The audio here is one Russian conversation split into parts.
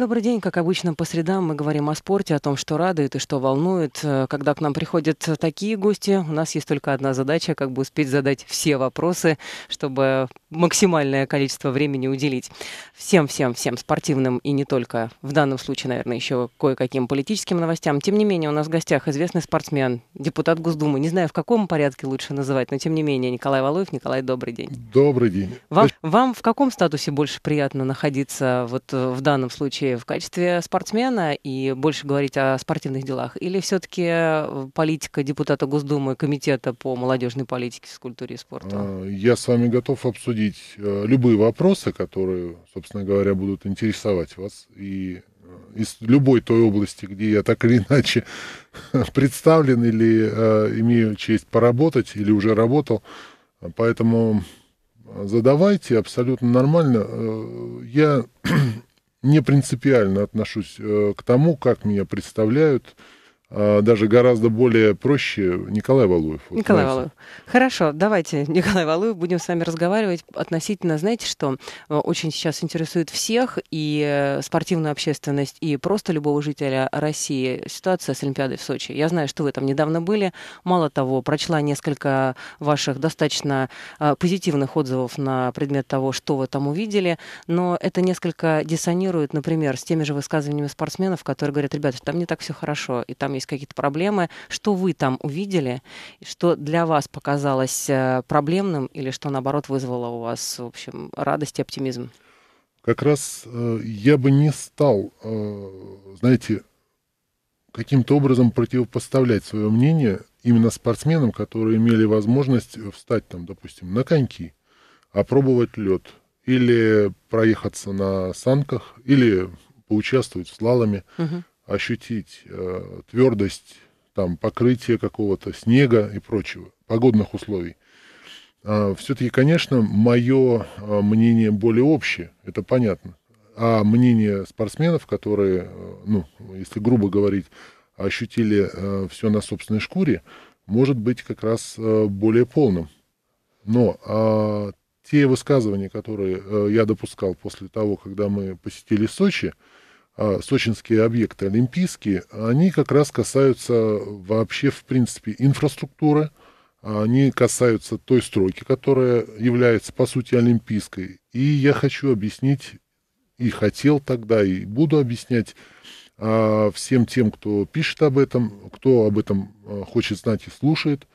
Добрый день. Как обычно, по средам мы говорим о спорте, о том, что радует и что волнует. Э, когда к нам приходят э, такие гости, у нас есть только одна задача, как бы успеть задать все вопросы, чтобы максимальное количество времени уделить всем-всем-всем спортивным и не только, в данном случае, наверное, еще кое-каким политическим новостям. Тем не менее, у нас в гостях известный спортсмен, депутат Госдумы. Не знаю, в каком порядке лучше называть, но тем не менее, Николай Валуев. Николай, добрый день. Добрый день. Вам, вам в каком статусе больше приятно находиться вот э, в данном случае в качестве спортсмена и больше говорить о спортивных делах? Или все-таки э, политика депутата Госдумы, комитета по молодежной политике, физкультуре и спорту? Э, я с вами готов обсудить э, любые вопросы, которые, собственно говоря, будут интересовать вас. И из любой той области, где я так или иначе представлен или имею честь поработать или уже работал. Поэтому задавайте абсолютно нормально. Я не принципиально отношусь э, к тому, как меня представляют а, даже гораздо более проще Николай Валуев. Вот, Николай знаете. Валуев. Хорошо, давайте, Николай Валуев, будем с вами разговаривать относительно, знаете что, э, очень сейчас интересует всех, и э, спортивную общественность, и просто любого жителя России ситуация с Олимпиадой в Сочи. Я знаю, что вы там недавно были. Мало того, прочла несколько ваших достаточно э, позитивных отзывов на предмет того, что вы там увидели, но это несколько диссонирует, например, с теми же высказываниями спортсменов, которые говорят, ребята, там не так все хорошо, и там есть какие-то проблемы, что вы там увидели, что для вас показалось э, проблемным или что, наоборот, вызвало у вас, в общем, радость и оптимизм? Как раз э, я бы не стал, э, знаете, каким-то образом противопоставлять свое мнение именно спортсменам, которые имели возможность встать там, допустим, на коньки, опробовать лед, или проехаться на санках, или поучаствовать в слаломе. Угу ощутить э, твердость, там, покрытие какого-то снега и прочего, погодных условий. А, э, Все-таки, конечно, мое мнение более общее, это понятно. А мнение спортсменов, которые, э, ну, если грубо говорить, ощутили э, все на собственной шкуре, может быть как раз э, более полным. Но э, те высказывания, которые э, я допускал после того, когда мы посетили Сочи, э, а, сочинские объекты олимпийские, они как раз касаются вообще, в принципе, инфраструктуры, они касаются той стройки, которая является, по сути, олимпийской. И я хочу объяснить, и хотел тогда, и буду объяснять а, всем тем, кто пишет об этом, кто об этом а, хочет знать и слушает,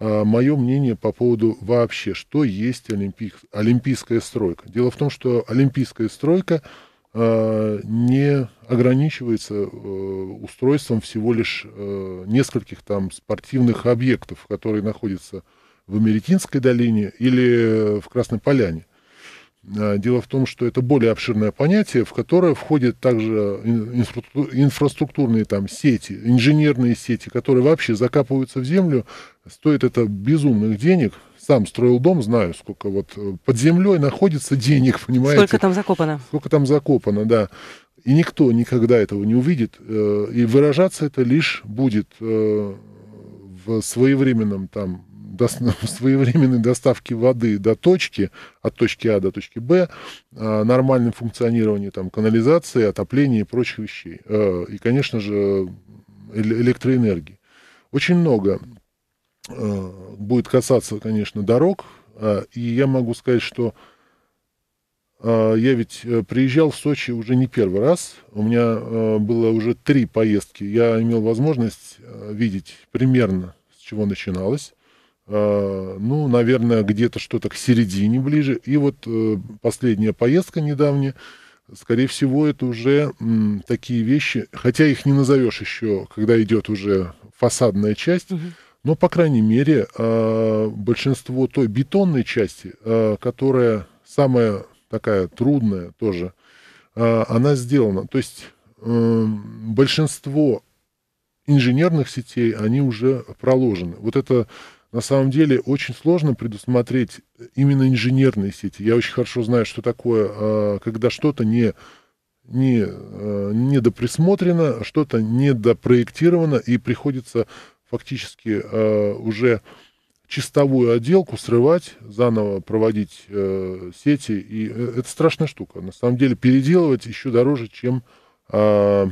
мое мнение по поводу вообще, что есть олимпийская стройка. Дело в том, что олимпийская стройка – Э, не ограничивается э, устройством всего лишь э, нескольких там спортивных объектов, которые находятся в Америтинской долине или в Красной Поляне. Дело в том, что это более обширное понятие, в которое входят также инфраструктурные там, сети, инженерные сети, которые вообще закапываются в землю. Стоит это безумных денег, сам строил дом, знаю, сколько вот э, под землей находится денег, понимаете? Сколько там закопано? Сколько там закопано, да. И никто никогда этого не увидит. Э, и выражаться это лишь будет э, в своевременном там до, своевременной доставке воды до точки, от точки А до точки Б, нормальном функционировании там, канализации, отопления и прочих вещей. И, конечно же, электроэнергии. Очень много Э, будет касаться, конечно, дорог. А, и я могу сказать, что а, я ведь э, приезжал в Сочи уже не первый раз. У меня э, было уже три поездки. Я имел возможность видеть примерно, с чего начиналось. А, ну, наверное, где-то что-то к середине ближе. И вот последняя поездка недавняя, скорее всего, это уже такие вещи, хотя их не назовешь еще, когда идет уже фасадная часть. Но, по крайней мере, а, большинство той бетонной части, а, которая самая такая трудная тоже, а, она сделана. То есть э, большинство инженерных сетей, они уже проложены. Вот это на самом деле очень сложно предусмотреть именно инженерные сети. Я очень хорошо знаю, что такое, когда что-то не не, э, недоприсмотрено, что-то недопроектировано, и приходится фактически э, уже чистовую отделку срывать, заново проводить э, сети. И э, это страшная штука. На самом деле переделывать еще дороже, чем э,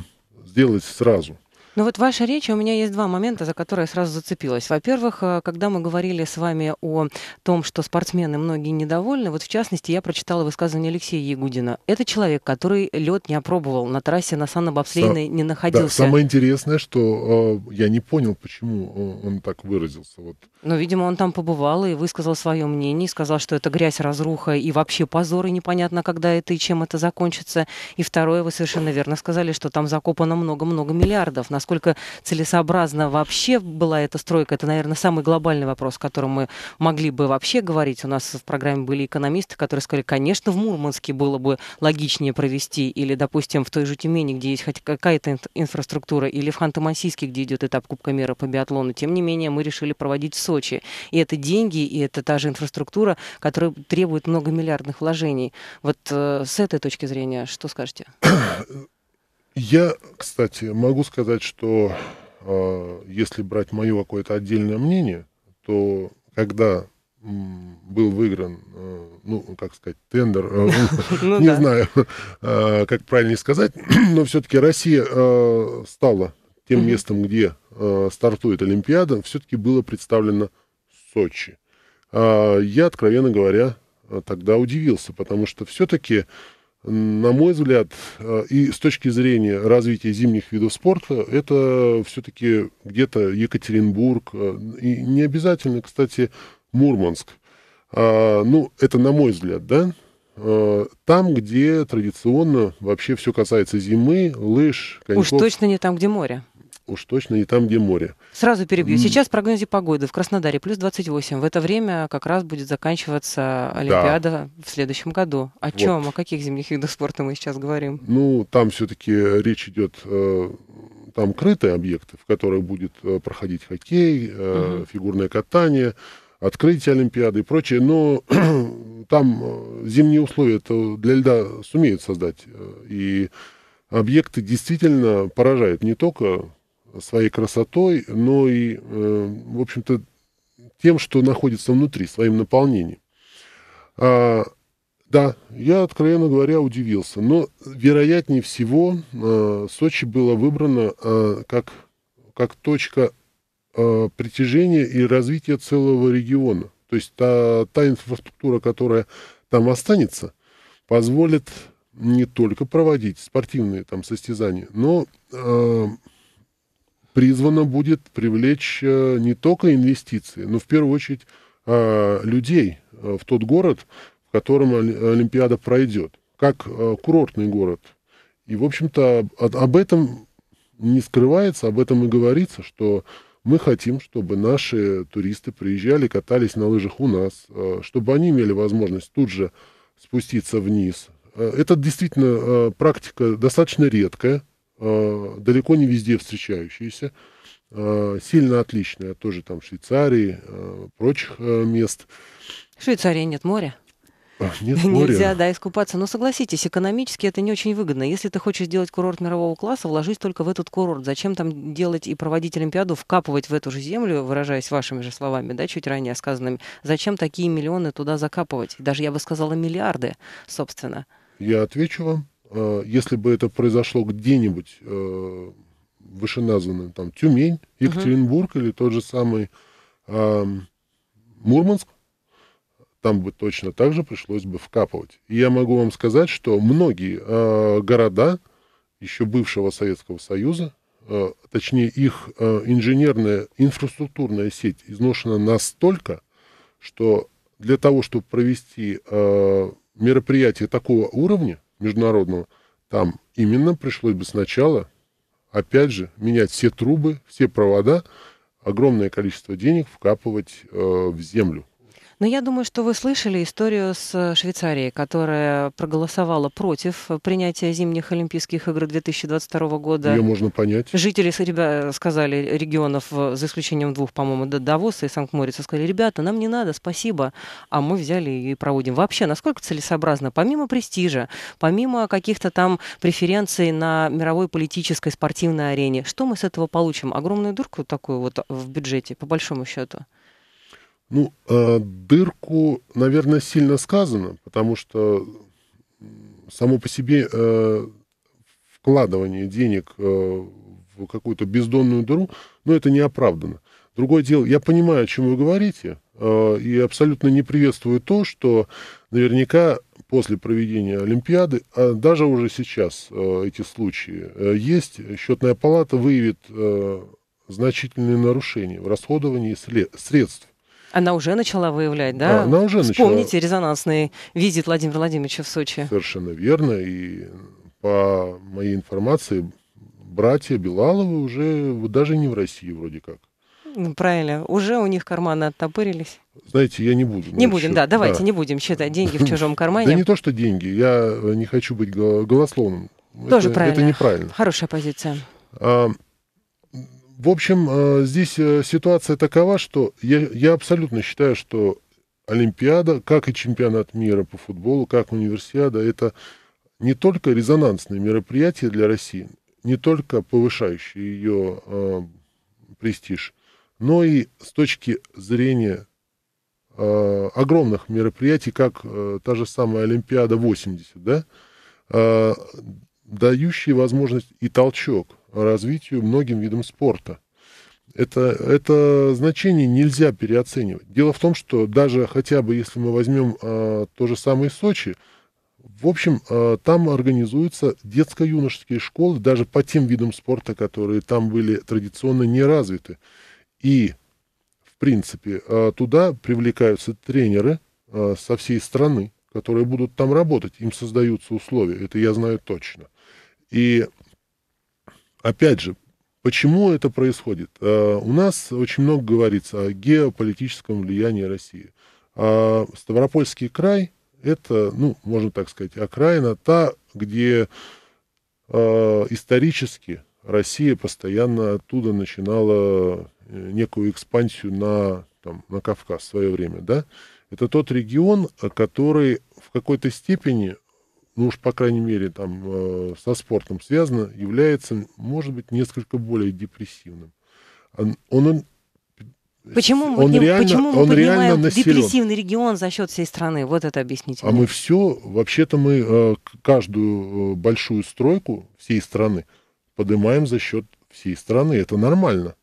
сделать сразу. Ну вот ваша речь, а у меня есть два момента, за которые я сразу зацепилась. Во-первых, э, когда мы говорили с вами о том, что спортсмены многие недовольны, вот в частности я прочитала высказывание Алексея Ягудина. Это человек, который лед не опробовал на трассе на санно-бобслейной, не находился. Да, самое интересное, что э, я не понял, почему он, э, он так выразился. Вот. Ну, видимо, он там побывал и высказал свое мнение, сказал, что это грязь, разруха и вообще позор, и непонятно, когда это и чем это закончится. И второе, вы совершенно верно сказали, что там закопано много-много миллиардов. нас насколько целесообразно вообще была эта стройка, это, наверное, самый глобальный вопрос, о котором мы могли бы вообще говорить. У нас в программе были экономисты, которые сказали, конечно, в Мурманске было бы логичнее провести, или, допустим, в той же Тюмени, где есть хоть какая-то инфраструктура, или в Ханты-Мансийске, где идет этап Кубка мира по биатлону. Тем не менее, мы решили проводить в Сочи. И это деньги, и это та же инфраструктура, которая требует многомиллиардных вложений. Вот э, с этой точки зрения, что скажете? Я, кстати, могу сказать, что э, если брать мое какое-то отдельное мнение, то когда был выигран, э, ну, как сказать, тендер, э, ну, ну не знаю, а, как правильно сказать, но все-таки Россия э, стала тем местом, где стартует Олимпиада, все-таки было представлено Сочи. А, я, откровенно говоря, тогда удивился, потому что все-таки на мой взгляд, э, и с точки зрения развития зимних видов спорта, это все-таки где-то Екатеринбург, э, и не обязательно, кстати, Мурманск. А, ну, это на мой взгляд, да? Э, там, где традиционно вообще все касается зимы, лыж, коньков. Уж точно не там, где море уж точно не там, где море. Сразу перебью. Сейчас в прогнозе погоды в Краснодаре плюс 28. В это время как раз будет заканчиваться Олимпиада да. в следующем году. О вот. чем, о каких зимних видах спорта мы сейчас говорим? Ну, там все-таки э, речь идет, э, там крытые объекты, в которых будет э, проходить хоккей, угу. фигурное катание, открытие Олимпиады и прочее. Но там зимние условия для льда сумеют создать. И объекты действительно поражают не только своей красотой, но и, э, в общем-то, тем, что находится внутри, своим наполнением. А, да, я, откровенно говоря, удивился. Но, вероятнее всего, э, Сочи было выбрано э, как, как точка притяжения и развития целого региона. То есть та, та инфраструктура, которая там останется, позволит не только проводить спортивные там состязания, но э, призвано будет привлечь э, не только инвестиции, но в первую очередь э, людей э, в тот город, в котором Олимпиада пройдет, как курортный город. И, в общем-то, об этом не скрывается, об этом и говорится, что мы хотим, чтобы наши туристы приезжали, катались на лыжах у нас, чтобы они имели возможность тут же спуститься вниз. Это действительно практика достаточно редкая, Э, далеко не везде встречающаяся, э, сильно отличная, тоже там Швейцарии, э, прочих мест. В Швейцарии нет моря. А, нет Нельзя, да, искупаться. Но согласитесь, экономически это не очень выгодно. Если ты хочешь сделать курорт мирового класса, вложись только в этот курорт. Зачем там делать и проводить Олимпиаду, вкапывать в эту же землю, выражаясь вашими же словами, да, чуть ранее сказанными, зачем такие миллионы туда закапывать? Даже, я бы сказала, миллиарды, собственно. Я отвечу вам. Э, если бы это произошло где-нибудь э, вышеназванным, там, Тюмень, Екатеринбург угу. или тот же самый эм, Мурманск, там бы точно так же пришлось бы вкапывать. И я могу вам сказать, что многие э, города еще бывшего Советского Союза, э, точнее их э, инженерная инфраструктурная сеть изношена настолько, что для того, чтобы провести э, мероприятие такого уровня, международного, там именно пришлось бы сначала, опять же, менять все трубы, все провода, огромное количество денег вкапывать э, в землю. Но я думаю, что вы слышали историю с э, Швейцарией, которая проголосовала против э, принятия зимних Олимпийских игр 2022 года. Ее можно понять. Жители ребя, э, сказали регионов, за исключением двух, по-моему, Давоса и Санкт-Морица, сказали, ребята, нам не надо, спасибо, а мы взяли ее и проводим. Вообще, насколько целесообразно, помимо престижа, помимо каких-то там преференций на мировой политической спортивной арене, что мы с этого получим? Огромную дырку такую вот в бюджете, по большому счету. Ну, э, дырку, наверное, сильно сказано, потому что само по себе э, вкладывание денег э, в какую-то бездонную дыру, ну, это не оправдано. Другое дело, я понимаю, о чем вы говорите, и абсолютно не приветствую то, что наверняка после проведения Олимпиады, а даже уже сейчас эти случаи есть, счетная палата выявит значительные нарушения в расходовании средств. Она уже начала выявлять, да? А, она уже Вспомните начала... резонансный визит Владимира Владимировича в Сочи. Совершенно верно. И по моей информации, братья Белаловы уже даже не в России вроде как. Ну, правильно. Уже у них карманы оттопырились. Знаете, я не буду. Не будем, счет. да, давайте да. не будем считать деньги в чужом кармане. Да не то, что деньги. Я э, не хочу быть голословным. Тоже правильно. Это неправильно. Хорошая позиция. А, в общем, э, здесь э, ситуация такова, что я, я абсолютно считаю, что Олимпиада, как и чемпионат мира по футболу, как универсиада, это не только резонансные мероприятия для России, не только повышающие ее э, престиж, но и с точки зрения э, огромных мероприятий, как э, та же самая Олимпиада 80, да, э, дающие возможность и толчок развитию многим видам спорта. Это, это значение нельзя переоценивать. Дело в том, что даже хотя бы если мы возьмем э, то же самое Сочи, в общем, э, там организуются детско-юношеские школы даже по тем видам спорта, которые там были традиционно не развиты. И, в принципе, э, туда привлекаются тренеры э, со всей страны, которые будут там работать. Им создаются условия, это я знаю точно. И опять же, почему это происходит? А, у нас очень много говорится о геополитическом влиянии России. А Ставропольский край – это, ну, можно так сказать, окраина, та, где а, исторически Россия постоянно оттуда начинала э, некую экспансию на, там, на Кавказ в свое время, да? Это тот регион, который в какой-то степени ну уж по крайней мере там э, со спортом связано, является, может быть, несколько более депрессивным. Он, он Почему мы, он не, реально, почему мы он реально депрессивный регион за счет всей страны? Вот это объясните. А мне. мы все, вообще-то мы э, каждую э, большую стройку всей страны поднимаем за счет всей страны. Это нормально.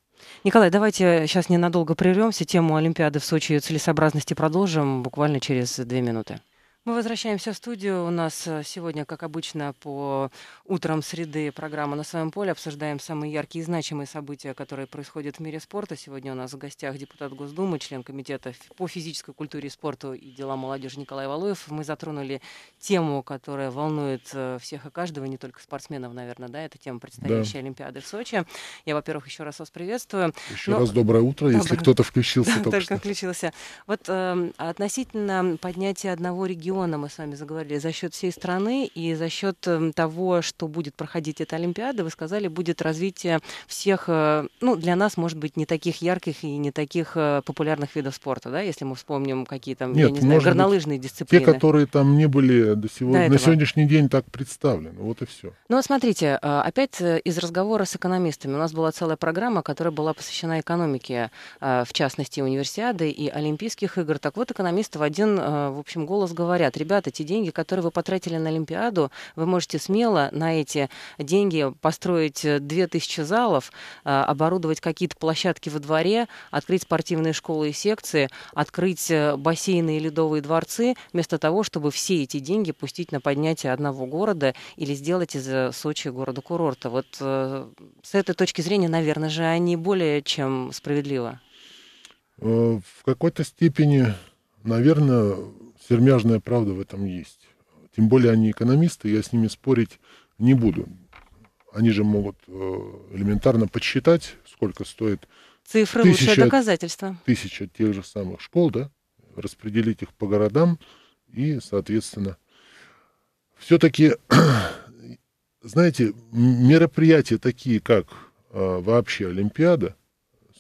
Николай, давайте сейчас ненадолго прервемся. Тему Олимпиады в Сочи целесообразности продолжим буквально через две минуты. Мы возвращаемся в студию. У нас э, сегодня, как обычно, по утрам среды программа «На своем поле». Обсуждаем самые яркие и значимые события, которые происходят в мире спорта. Сегодня у нас в гостях депутат Госдумы, член комитета по физической культуре и спорту и делам молодежи Николай Валуев. Мы затронули тему, которая волнует э, всех и каждого, не только спортсменов, наверное, да? Это тема предстоящей да. Олимпиады в Сочи. Я, во-первых, еще раз вас приветствую. Еще Но... раз доброе утро, если кто-то включился только, только что. включился. Вот эм, а относительно поднятия одного региона региона, мы с вами заговорили, за счет всей страны и за счет эм, того, что будет проходить эта Олимпиада, вы сказали, будет развитие всех, э, ну, для нас, может быть, не таких ярких и не таких э, популярных видов спорта, да, если мы вспомним какие там, Нет, я не знаю, горнолыжные быть, дисциплины. Те, которые там не были до сегодня, до на сегодняшний день так представлены, вот и все. Ну, вот смотрите, э, опять из разговора с экономистами. У нас была целая программа, которая была посвящена экономике, в частности, универсиады и Олимпийских игр. Так вот, экономисты в один, в общем, голос говорят, говорят, ребята, те деньги, которые вы потратили на Олимпиаду, вы можете смело на эти деньги построить 2000 э, залов, э, оборудовать какие-то площадки во дворе, открыть спортивные школы и секции, открыть э, бассейны и ледовые дворцы, вместо того, чтобы все эти деньги пустить на поднятие одного города или сделать из Сочи города-курорта. Вот с этой точки зрения, наверное же, они более чем справедливо. В какой-то степени, наверное, сермяжная правда в этом есть. Тем более они экономисты, я с ними спорить не буду. Они же могут э, элементарно подсчитать, сколько стоит Цифры тысяча, лучшее доказательство. Тысяча тех же самых школ, да, распределить их по городам и, соответственно, все-таки, знаете, мероприятия такие, как э, вообще Олимпиада,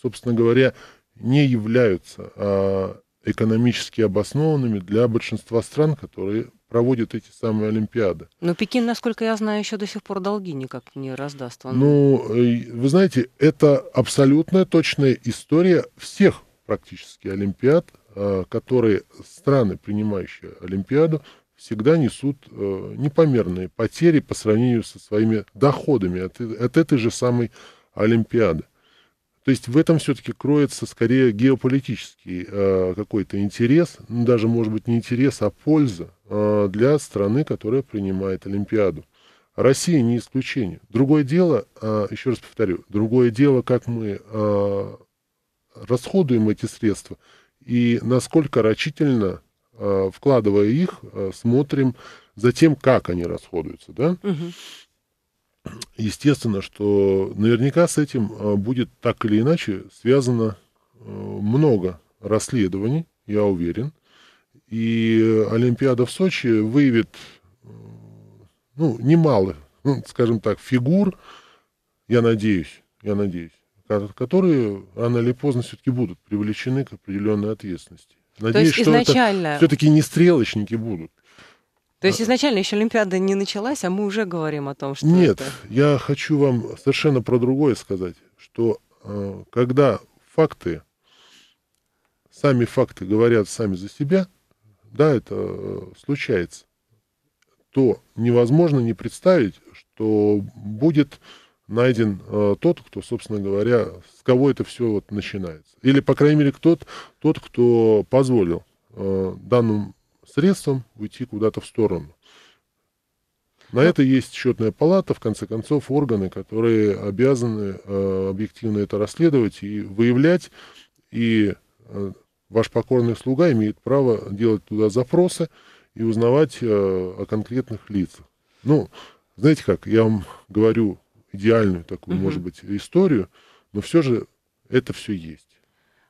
собственно говоря, не являются а, экономически обоснованными для большинства стран, которые проводят эти самые Олимпиады. Но Пекин, насколько я знаю, еще до сих пор долги никак не раздаст. Он... Ну, э, вы знаете, это абсолютная точная история всех практически Олимпиад, э, которые страны, принимающие Олимпиаду, всегда несут э, непомерные потери по сравнению со своими доходами от, от этой же самой Олимпиады. То есть в этом все-таки кроется скорее геополитический э, какой-то интерес, ну, даже, может быть, не интерес, а польза э, для страны, которая принимает Олимпиаду. Россия не исключение. Другое дело, э, еще раз повторю, другое дело, как мы э, расходуем эти средства и насколько рачительно, э, вкладывая их, э, смотрим за тем, как они расходуются. Да? Угу естественно, что наверняка с этим а, будет так или иначе связано э, много расследований, я уверен. И Олимпиада в Сочи выявит э, ну, немало, ну, скажем так, фигур, я надеюсь, я надеюсь, которые рано или поздно все-таки будут привлечены к определенной ответственности. Надеюсь, То есть что изначально... это все-таки не стрелочники будут. То есть а. изначально еще Олимпиада не началась, а мы уже говорим о том, что... Нет, это... я хочу вам совершенно про другое сказать, что э, когда факты, сами факты говорят сами за себя, да, это э, случается, то невозможно не представить, что будет найден э, тот, кто, собственно говоря, с кого это все вот начинается. Или, по крайней мере, тот, тот кто позволил э, данным средством уйти куда-то в сторону. На ну, это есть счетная палата, в конце концов, органы, которые обязаны э, объективно это расследовать и выявлять. И э, ваш покорный слуга имеет право делать туда запросы и узнавать э, о конкретных лицах. Ну, знаете как, я вам говорю идеальную такую, mm может быть, историю, но все же это все есть.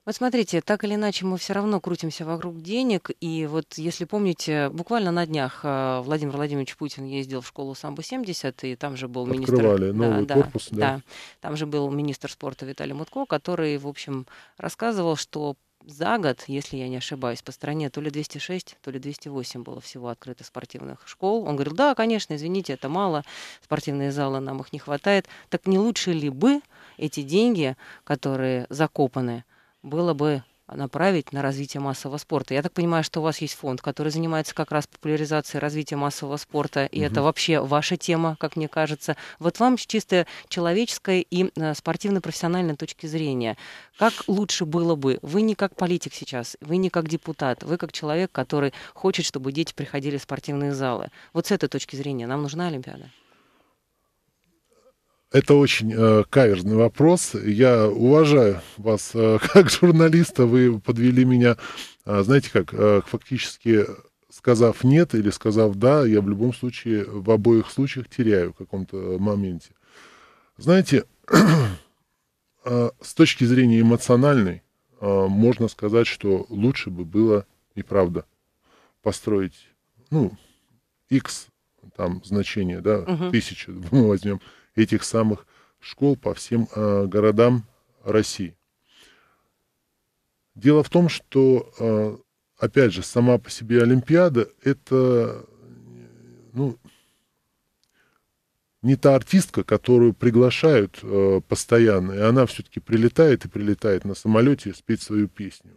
Вот смотрите, так или иначе мы все равно крутимся вокруг денег. И вот если помните, буквально на днях а, Владимир Владимирович Путин ездил в школу Самбо-70, и там же был министр... Открывали новый да, корпус, да. да. Там же был министр спорта Виталий Мутко, который, в общем, рассказывал, что за год, если я не ошибаюсь, по стране то ли 206, то ли 208 было всего открыто спортивных школ. Он говорил, да, конечно, извините, это мало, спортивные залы нам их не хватает. Так не лучше ли бы эти деньги, которые закопаны, было бы направить на развитие массового спорта. Я так понимаю, что у вас есть фонд, который занимается как раз популяризацией развития массового спорта, и угу. это вообще ваша тема, как мне кажется. Вот вам с чисто человеческой и э, спортивно-профессиональной точки зрения, как лучше было бы? Вы не как политик сейчас, вы не как депутат, вы как человек, который хочет, чтобы дети приходили в спортивные залы. Вот с этой точки зрения нам нужна Олимпиада? Это очень э, каверзный вопрос. Я уважаю вас э, как журналиста. Вы подвели меня, э, знаете как, э, фактически сказав нет или сказав да, я в любом случае, в обоих случаях теряю в каком-то моменте. Знаете, э, с точки зрения эмоциональной, э, можно сказать, что лучше бы было и правда построить, ну, x там значение, да, угу. тысячу мы возьмем, этих самых школ по всем э, городам России. Дело в том, что, э, опять же, сама по себе Олимпиада – это ну, не та артистка, которую приглашают э, постоянно, и она все-таки прилетает и прилетает на самолете спеть свою песню.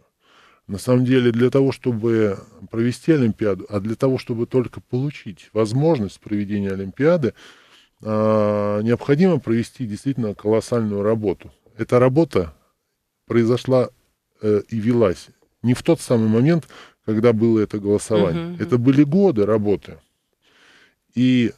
На самом деле, для того, чтобы провести Олимпиаду, а для того, чтобы только получить возможность проведения Олимпиады, а, необходимо провести действительно колоссальную работу. Эта работа произошла э, и велась не в тот самый момент, когда было это голосование. Угу, это были годы работы. И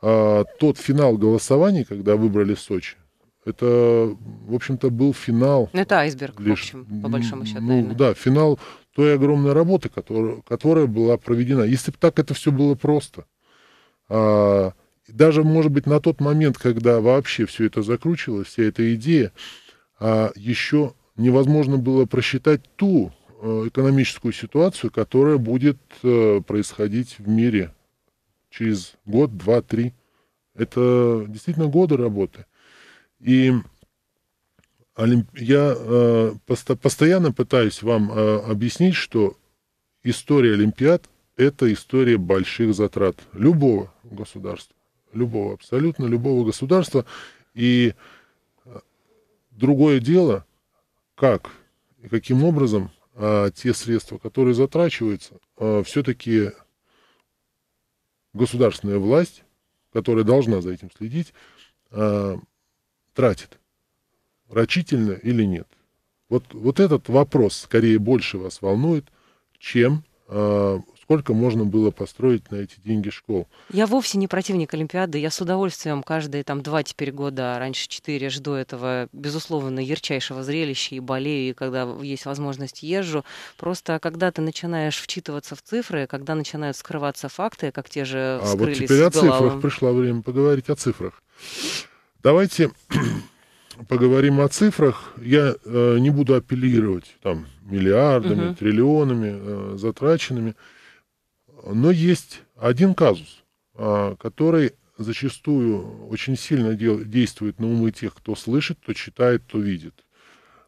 а, тот финал голосования, когда выбрали Сочи, это, в общем-то, был финал. Ну, это айсберг, лишь, в общем, по большому счету. Ну, да, финал той огромной работы, которая, которая была проведена. Если бы так это все было просто. А, даже, может быть, на тот момент, когда вообще все это закручивалось, вся эта идея, а еще невозможно было просчитать ту э, экономическую ситуацию, которая будет э, происходить в мире через год, два, три. Это действительно годы работы. И я э, постоянно пытаюсь вам объяснить, что история Олимпиад – это история больших затрат любого государства любого, абсолютно любого государства. И э, другое дело, как и каким образом а, те средства, которые затрачиваются, а, э, все-таки государственная власть, которая должна за этим следить, а, тратит. Рачительно или нет? Вот, вот этот вопрос скорее больше вас волнует, чем сколько можно было построить на эти деньги школ. Я вовсе не противник Олимпиады. Я с удовольствием каждые там два теперь года, а раньше четыре, жду этого, безусловно, ярчайшего зрелища и болею, и когда есть возможность езжу. Просто когда ты начинаешь вчитываться в цифры, когда начинают скрываться факты, как те же А вот теперь о цифрах пришло время поговорить о цифрах. Давайте поговорим о цифрах. Я э, не буду апеллировать там миллиардами, угу. триллионами э, затраченными. Но есть один казус, а, который зачастую очень сильно действует на умы тех, кто слышит, кто читает, кто видит.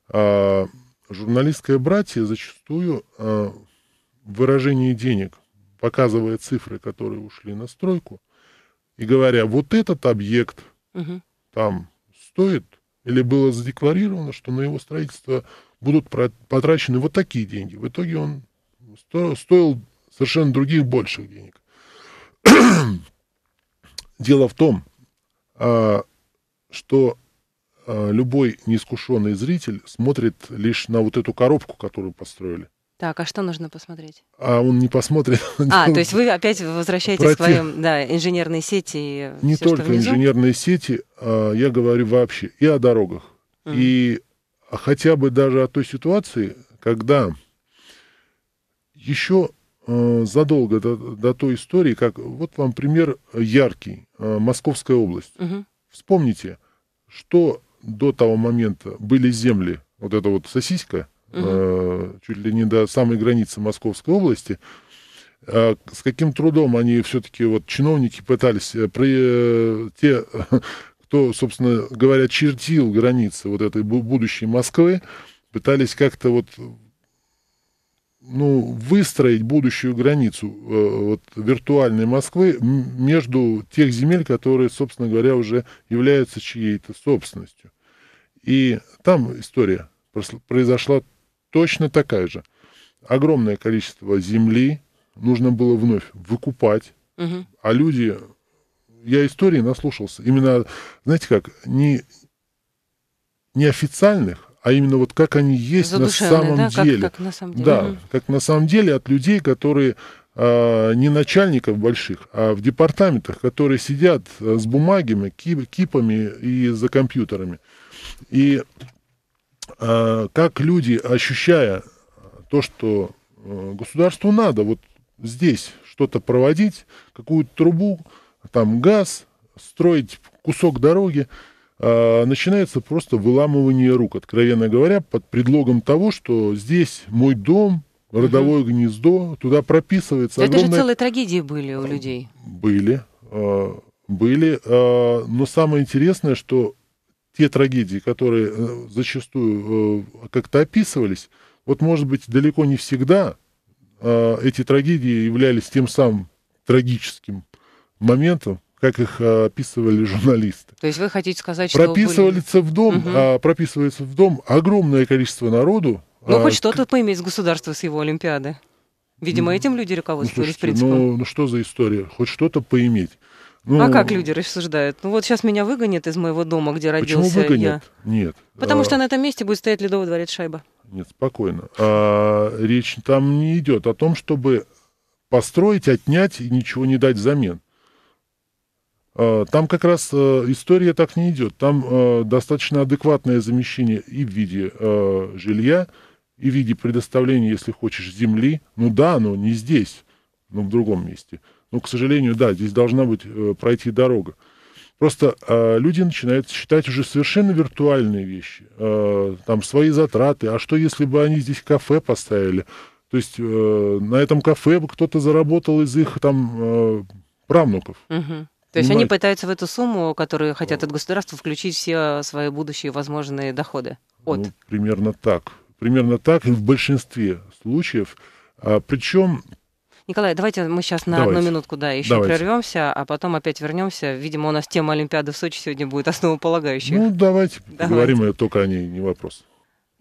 А, журналистское братье зачастую а, в выражении денег, показывая цифры, которые ушли на стройку, и говоря, вот этот объект угу. там стоит, или было задекларировано, что на его строительство будут потрачены вот такие деньги. В итоге он стоил совершенно других больших денег. Дело в том, а, что а, любой неискушенный зритель смотрит лишь на вот эту коробку, которую построили. Так, а что нужно посмотреть? А он не посмотрит. А, то есть вы опять возвращаетесь Против... к своим да, инженерной сети. и Не все, только инженерные сети, а, я говорю вообще и о дорогах. Mm. И хотя бы даже о той ситуации, когда еще Э, задолго до, до той истории, как вот вам пример э, яркий, э, Московская область. Угу. Вспомните, что до того момента были земли, вот эта вот сосиска, угу. чуть ли не до самой границы Московской области, с каким трудом они все-таки, вот чиновники пытались, при, те, кто, собственно говоря, чертил границы вот этой будущей Москвы, пытались как-то вот ну, выстроить будущую границу э, вот, виртуальной Москвы между тех земель, которые, собственно говоря, уже являются чьей-то собственностью. И там история произошла точно такая же. Огромное количество земли нужно было вновь выкупать, угу. а люди... Я истории наслушался. Именно, знаете как, не, неофициальных, а именно вот как они есть на самом, да? деле. Как, как на самом деле. Да, как на самом деле от людей, которые а, не начальников больших, а в департаментах, которые сидят э, с бумагами, кипами и за компьютерами. И а, как люди, ощущая то, что э, государству надо вот здесь что-то проводить, какую-то трубу, там газ, строить кусок дороги, а, начинается просто выламывание рук, откровенно говоря, под предлогом того, что здесь мой дом, родовое угу. гнездо, туда прописывается. Это же целые трагедии были у людей. Были, а, были. А, но самое интересное, что те трагедии, которые э, зачастую э, как-то описывались, вот, может быть, далеко не всегда эти трагедии являлись тем самым трагическим моментом, как их э, описывали журналисты. То есть вы хотите сказать, что прописывается были... в дом, угу. а, прописывается в дом огромное количество народу. Ну а, хоть что-то к... поиметь с государства с его Олимпиады. Видимо, ну, этим люди руководствовались ну, слушайте, принципом. Ну, ну что за история? Хоть что-то поиметь. Ну, а как люди рассуждают? Ну вот сейчас меня выгонят из моего дома, где родился почему выгонят? я. Нет. Потому а... что на этом месте будет стоять ледовый дворец шайба. Нет, спокойно. А, речь там не идет о том, чтобы построить, отнять и ничего не дать взамен. А, там как раз э, история так не идет. Там э, достаточно адекватное замещение и в виде э, жилья, и в виде предоставления, если хочешь, земли. Ну да, но не здесь, но в другом месте. Но, к сожалению, да, здесь должна быть пройти дорога. Просто э, люди начинают считать уже совершенно виртуальные вещи, э, там свои затраты. А что, если бы они здесь кафе поставили? То есть э, на этом кафе бы кто-то заработал из их там э, правнуков. Угу. То есть Ноль. они пытаются в эту сумму, которую хотят а. от государства, включить все свои будущие возможные доходы ну, от. Ну, примерно так. Примерно так и в большинстве случаев. А, причем Николай, давайте мы сейчас на давайте. одну минутку, да, еще давайте. прервемся, а потом опять вернемся. Видимо, у нас тема Олимпиады в Сочи сегодня будет основополагающей. Ну, давайте, давайте. поговорим, только о ней, не вопрос.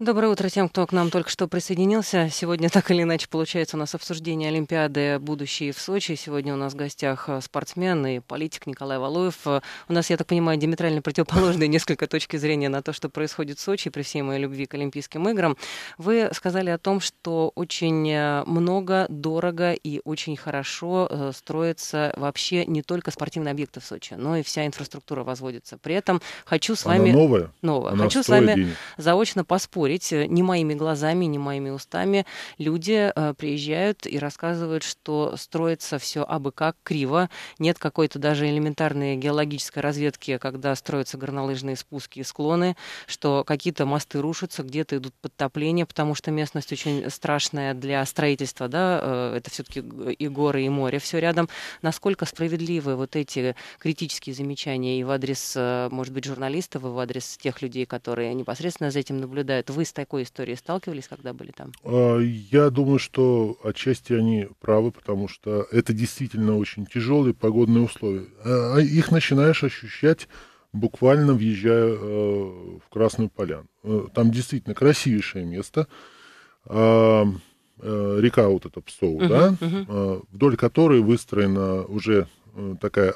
Доброе утро тем, кто к нам только что присоединился. Сегодня так или иначе получается у нас обсуждение Олимпиады будущей в Сочи». Сегодня у нас в гостях э, спортсмен и политик Николай Валуев. Э, у нас, я так понимаю, диаметрально противоположные несколько точки зрения на то, что происходит в Сочи при всей моей любви к Олимпийским играм. Вы сказали о том, что очень э, много, дорого и очень хорошо строится вообще не только спортивные объекты в Сочи, но и вся инфраструктура возводится. При этом хочу с вами... Она новая? Новая. Она хочу с вами день. заочно поспорить спорить. Э, не моими глазами, не моими устами люди э, приезжают и рассказывают, что строится все абы как, криво. Нет какой-то даже элементарной геологической разведки, когда строятся горнолыжные спуски и склоны, что какие-то мосты рушатся, где-то идут подтопления, потому что местность очень страшная для строительства, да, э, это все-таки и горы, и море, все рядом. Насколько справедливы вот эти критические замечания и в адрес, может быть, журналистов, и в адрес тех людей, которые непосредственно за этим наблюдают? вы с такой историей сталкивались, когда были там? А, я думаю, что отчасти они правы, потому что это действительно очень тяжелые погодные условия. А, а их начинаешь ощущать буквально въезжая э, в Красную Поляну. Э, там действительно красивейшее место. Э, река вот эта Псоу, uh-huh, да, uh-huh. вдоль которой выстроена уже такая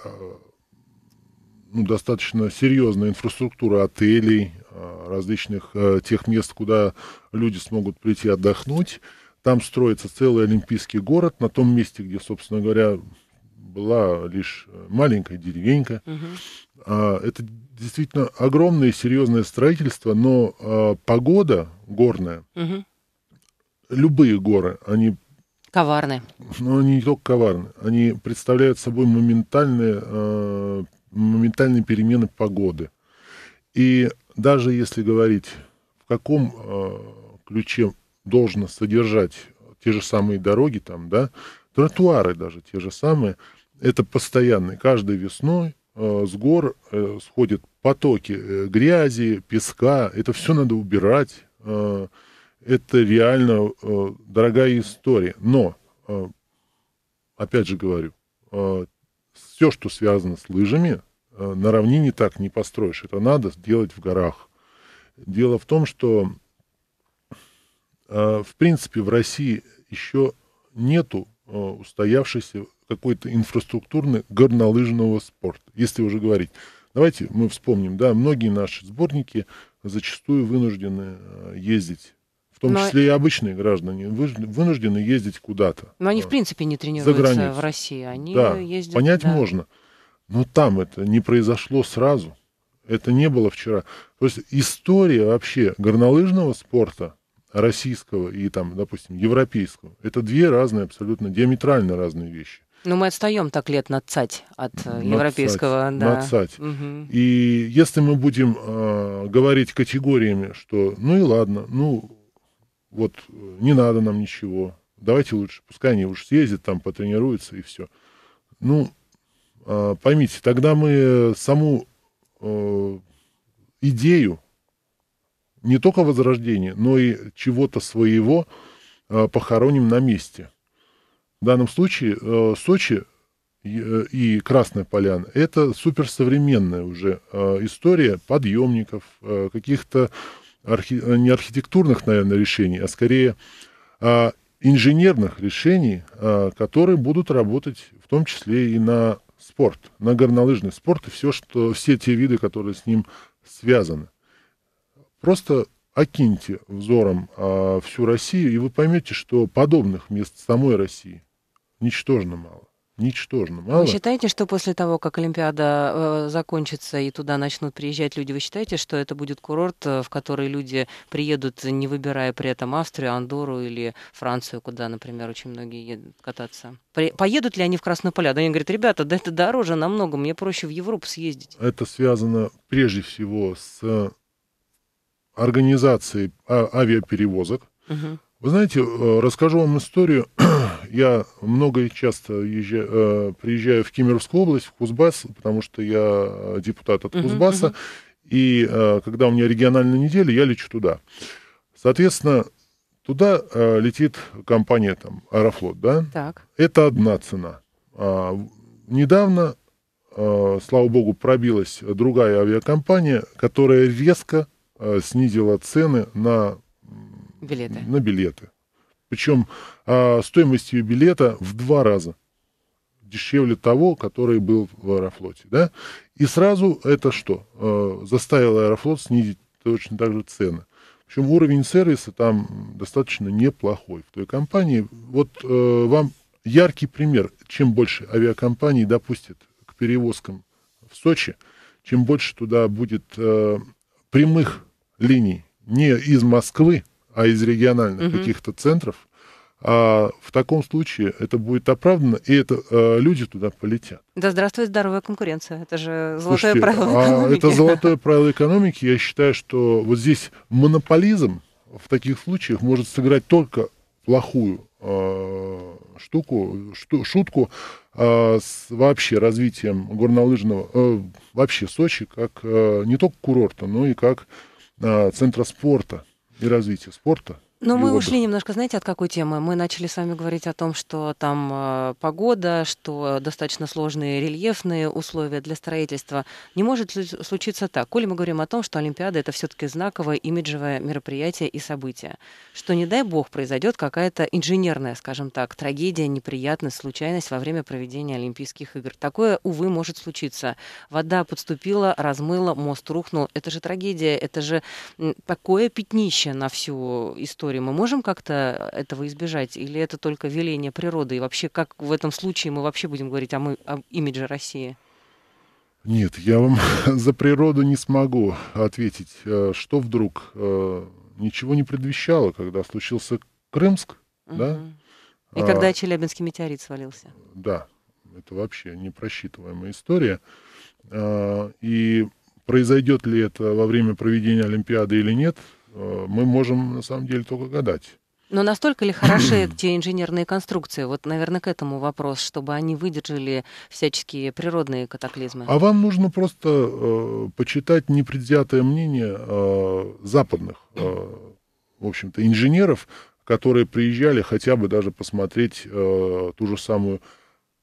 ну, достаточно серьезная инфраструктура отелей, Э, различных э, тех мест, куда люди смогут прийти отдохнуть. Там строится целый олимпийский город, на том месте, где, собственно говоря, была лишь маленькая деревенька. Угу. Это действительно огромное и серьезное строительство, но а, погода горная, угу. любые горы, они... Коварны. Но ну, они не только коварны, они представляют собой моментальные, э, моментальные перемены погоды. И даже если говорить, в каком э, ключе должно содержать те же самые дороги, там, да, тротуары даже те же самые, это постоянный. Каждой весной э, с гор э, сходят потоки э, грязи, песка. Это все надо убирать. Э, это реально э, дорогая история. Но, э, опять же говорю, э, все, что связано с лыжами, Э, на равнине так не построишь. Это надо сделать в горах. Дело в том, что э, в принципе в России еще нету э, устоявшейся какой-то инфраструктурной горнолыжного спорта, если уже говорить. Давайте мы вспомним, да, многие наши сборники зачастую вынуждены ездить в том Но... числе и обычные граждане, вынуждены ездить куда-то. Но они, в принципе, не тренируются в России. Они да, ездят, понять да. можно. Но там это не произошло сразу. Это не было вчера. То есть история вообще горнолыжного спорта, российского и там, допустим, европейского, это две разные, абсолютно диаметрально разные вещи. Ну мы отстаем так лет на цать от э, на европейского. Цать, да. На цать. Угу. И если мы будем э, говорить категориями, что ну и ладно, ну вот не надо нам ничего, давайте лучше, пускай они уж съездят там, потренируются и все. Ну, а, поймите, тогда мы саму э, идею не только возрождения, но и чего-то своего э, похороним на месте. В данном случае э, Сочи и Красная Поляна – это суперсовременная уже история подъемников, каких-то архи... не архитектурных, наверное, решений, а скорее а, инженерных решений, а, которые будут работать в том числе и на спорт, на горнолыжный спорт и все, что, все те виды, которые с ним связаны. Просто окиньте взором а, всю Россию, и вы поймете, что подобных мест в самой России ничтожно мало ничтожно а мало. Вы считаете, что после того, как Олимпиада э, закончится и туда начнут приезжать люди, вы считаете, что это будет курорт, э, в который люди приедут, не выбирая при этом Австрию, Андору или Францию, куда, например, очень многие едут кататься? При... Поедут ли они в Красную Поляну? Они говорят, ребята, да это дороже намного, мне проще в Европу съездить. Это связано прежде всего с э, организацией а, авиаперевозок. Угу. Вы знаете, э, расскажу вам историю я много и часто езжаю, э, приезжаю в Кемеровскую область, в Кузбасс, потому что я э, депутат от Кузбасса, uh-huh, uh-huh. и э, когда у меня региональная неделя, я лечу туда. Соответственно, туда э, летит компания там Аэрофлот, да? Так. Это одна цена. А, недавно, э, слава богу, пробилась другая авиакомпания, которая резко э, снизила цены на билеты. На билеты. Причем э, а, стоимость ее билета в два раза дешевле того, который был в Аэрофлоте. Да? И сразу это что? Э, заставило Аэрофлот снизить точно так же цены. Причем уровень сервиса там достаточно неплохой в той компании. Вот э, вам яркий пример. Чем больше авиакомпаний допустят к перевозкам в Сочи, чем больше туда будет э, прямых линий не из Москвы, а из региональных угу. каких-то центров, а в таком случае это будет оправдано, и это, а, люди туда полетят. Да здравствует здоровая конкуренция. Это же золотое Слушайте, правило а, экономики. А это золотое правило экономики. Я считаю, что вот здесь монополизм в таких случаях может сыграть только плохую э, штуку, шту, шутку э, с вообще развитием горнолыжного, э, вообще Сочи как э, не только курорта, но и как э, центра спорта и развития спорта – но ну, мы ушли немножко, знаете, от какой темы? Мы начали с вами говорить о том, что там э, погода, что достаточно сложные рельефные условия для строительства. Не может случиться так? Коли мы говорим о том, что Олимпиада это все-таки знаковое имиджевое мероприятие и событие, что не дай бог произойдет какая-то инженерная, скажем так, трагедия, неприятность, случайность во время проведения Олимпийских игр. Такое, увы, может случиться. Вода подступила, размыла, мост рухнул. Это же трагедия, это же такое пятнище на всю историю истории, мы можем как-то э, этого избежать? Или это только веление природы? И вообще, как в этом случае мы вообще будем говорить о, а мы, о имидже России? Нет, я вам за природу не смогу ответить. Э, что вдруг? Э, ничего не предвещало, когда случился Крымск, угу. да? И а, когда Челябинский метеорит свалился. Да, это вообще непросчитываемая история. И произойдет ли это во время проведения Олимпиады или нет, Э, мы можем на самом деле только гадать. Но настолько ли хороши те инженерные конструкции? Вот, наверное, к этому вопрос, чтобы они выдержали всяческие природные катаклизмы. А вам нужно просто э, почитать непредвзятое мнение э, западных, э, в общем-то, инженеров, которые приезжали хотя бы даже посмотреть э, ту же самую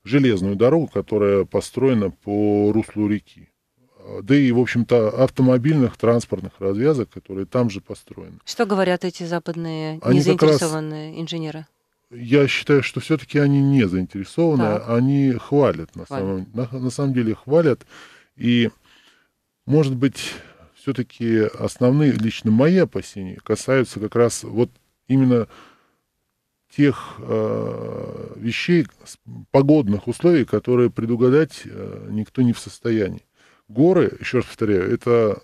железную дорогу, которая построена по руслу реки. А, да и, в общем-то, автомобильных транспортных развязок, которые там же построены. Что говорят эти западные они незаинтересованные раз, инженеры? Я считаю, что все-таки они не заинтересованы, так. они хвалят, на, хвалят. Самом, на, на самом деле хвалят. И, может быть, все-таки основные лично мои опасения касаются как раз вот именно тех э, вещей, погодных условий, которые предугадать э, никто не в состоянии горы, еще раз повторяю, это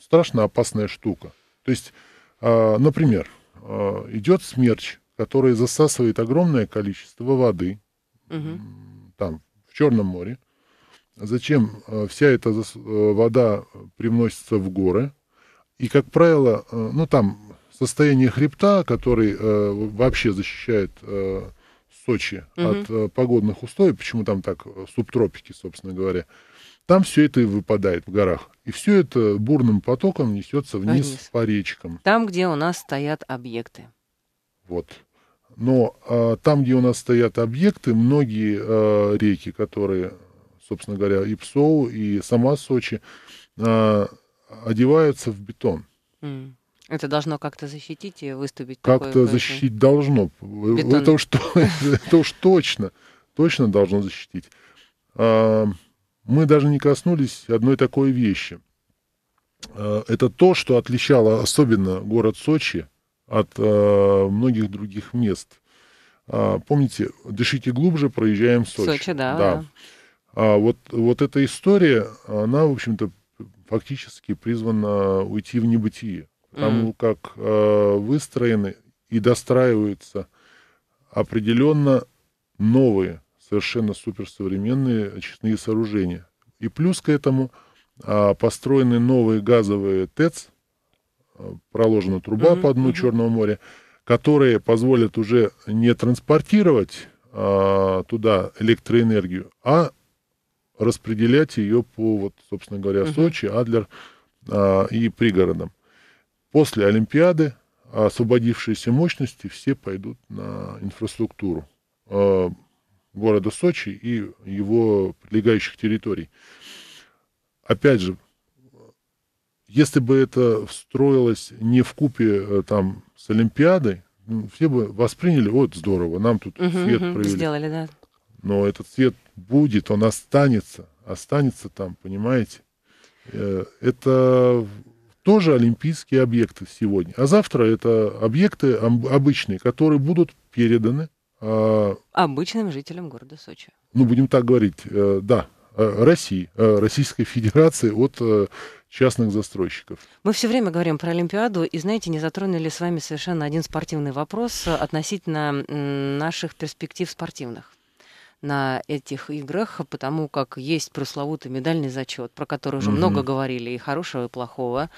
страшно опасная штука. То есть, а, например, а, идет смерч, который засасывает огромное количество воды угу. там, в Черном море. Зачем а, вся эта э, вода привносится в горы? И, как правило, э, ну там состояние хребта, который э, вообще защищает Сочи угу. от э, погодных условий, почему там так э, субтропики, собственно говоря, там все это и выпадает в горах. И все это бурным потоком несется вниз, вниз. по речкам. Там, где у нас стоят объекты. Вот. Но э, там, где у нас стоят объекты, многие э, реки, которые, собственно говоря, и ПСОУ, и сама Сочи, э, одеваются в бетон. Mm. Это должно как-то защитить и выступить. Как-то защитить должно. Это уж, это уж точно, точно должно защитить. А, мы даже не коснулись одной такой вещи. А, это то, что отличало особенно город Сочи от а, многих других мест. Помните, дышите глубже, проезжаем Сочи. Сочи, да. да. А вот, вот эта история, она, в общем-то, фактически призвана уйти в небытие. Там, mm. как э, выстроены и достраиваются определенно новые, совершенно суперсовременные очистные сооружения. И плюс к этому э, построены новые газовые ТЭЦ, э, проложена труба mm-hmm. по дну mm-hmm. Черного моря, которые позволят уже не транспортировать э, туда электроэнергию, а распределять ее по, вот, собственно говоря, mm-hmm. Сочи, Адлер э, и пригородам. После Олимпиады а освободившиеся мощности все пойдут на инфраструктуру а, города Сочи и его прилегающих территорий. Опять же, если бы это встроилось не в купе э, там с Олимпиадой, ну, все бы восприняли, вот здорово, нам тут угу, свет угу, провели. Сделали, да. Но этот свет будет, он останется, останется там, понимаете? Э, это тоже олимпийские объекты сегодня. А завтра это объекты обычные, которые будут переданы... А, Обычным жителям города Сочи. Ну, будем так говорить, э, да, э, России, э, Российской Федерации от частных застройщиков. Мы все время говорим про Олимпиаду, и, знаете, не затронули с вами совершенно один спортивный вопрос относительно наших перспектив спортивных на этих играх, потому как есть пресловутый медальный зачет, про который уже mm-hmm. много говорили, и хорошего, и плохого.